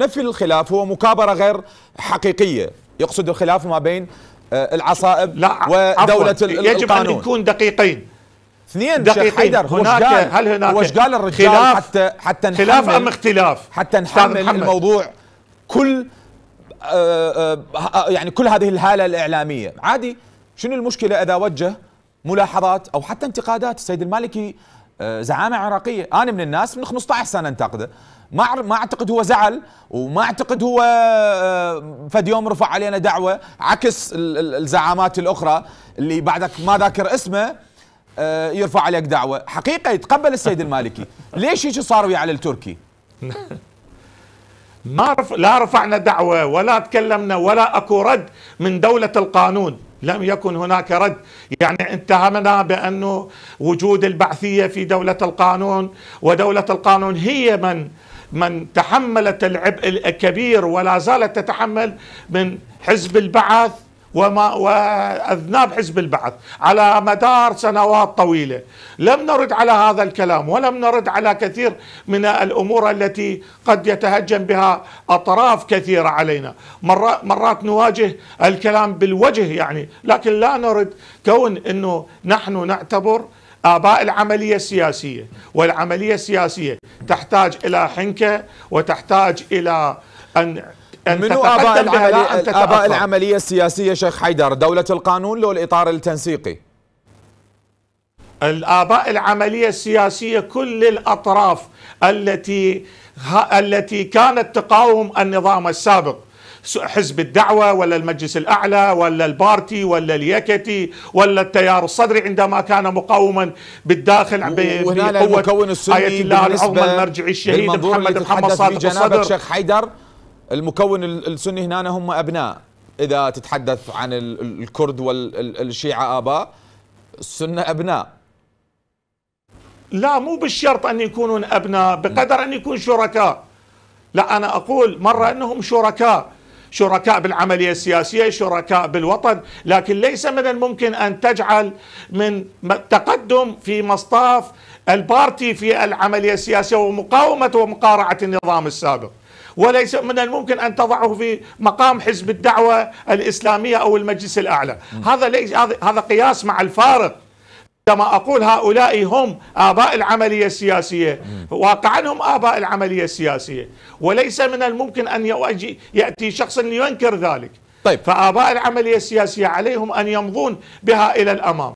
نفي الخلاف هو مكابرة غير حقيقية يقصد الخلاف ما بين آه، العصائب لا ودولة القانون يجب أن نكون دقيقين اثنين دقيقين هناك هل هناك وش قال الرجال خلاف حتى حتى نحمل خلاف أم اختلاف حتى نحمل الموضوع كل آه، آه، يعني كل هذه الهالة الإعلامية عادي شنو المشكلة إذا وجه ملاحظات أو حتى انتقادات السيد المالكي آه، زعامه عراقيه انا من الناس من 15 سنه انتقده ما ما اعتقد هو زعل وما اعتقد هو آه، فد يوم رفع علينا دعوه عكس الزعامات الاخرى اللي بعدك ما ذاكر اسمه آه، يرفع عليك دعوه حقيقه يتقبل السيد المالكي ليش هيك صار ويا على التركي ما رف... لا رفعنا دعوه ولا تكلمنا ولا اكو رد من دوله القانون لم يكن هناك رد يعني اتهمنا بأنه وجود البعثية في دولة القانون ودولة القانون هي من من تحملت العبء الكبير ولا زالت تتحمل من حزب البعث وما واذناب حزب البعث على مدار سنوات طويله، لم نرد على هذا الكلام ولم نرد على كثير من الامور التي قد يتهجم بها اطراف كثيره علينا، مرات نواجه الكلام بالوجه يعني، لكن لا نرد كون انه نحن نعتبر آباء العملية السياسية والعملية السياسية تحتاج إلى حنكة وتحتاج إلى أن منو اباء العمليه اباء العمليه السياسيه شيخ حيدر دوله القانون لو الاطار التنسيقي الاباء العمليه السياسيه كل الاطراف التي التي كانت تقاوم النظام السابق حزب الدعوة ولا المجلس الأعلى ولا البارتي ولا اليكتي ولا التيار الصدري عندما كان مقاوما بالداخل بقوة المكون السني آية الله العظمى المرجعي الشهيد محمد محمد صادق الصدر شيخ حيدر المكون السني هنا هم أبناء إذا تتحدث عن الكرد والشيعة آباء السنة أبناء لا مو بالشرط أن يكونون أبناء بقدر أن يكون شركاء لا أنا أقول مرة أنهم شركاء شركاء بالعملية السياسية شركاء بالوطن لكن ليس من الممكن أن تجعل من تقدم في مصطاف البارتي في العملية السياسية ومقاومة ومقارعة النظام السابق وليس من الممكن أن تضعه في مقام حزب الدعوة الإسلامية أو المجلس الأعلى هذا ليس هذا قياس مع الفارق عندما أقول هؤلاء هم آباء العملية السياسية واقعا هم آباء العملية السياسية وليس من الممكن أن يأتي شخص لينكر ذلك طيب. فآباء العملية السياسية عليهم أن يمضون بها إلى الأمام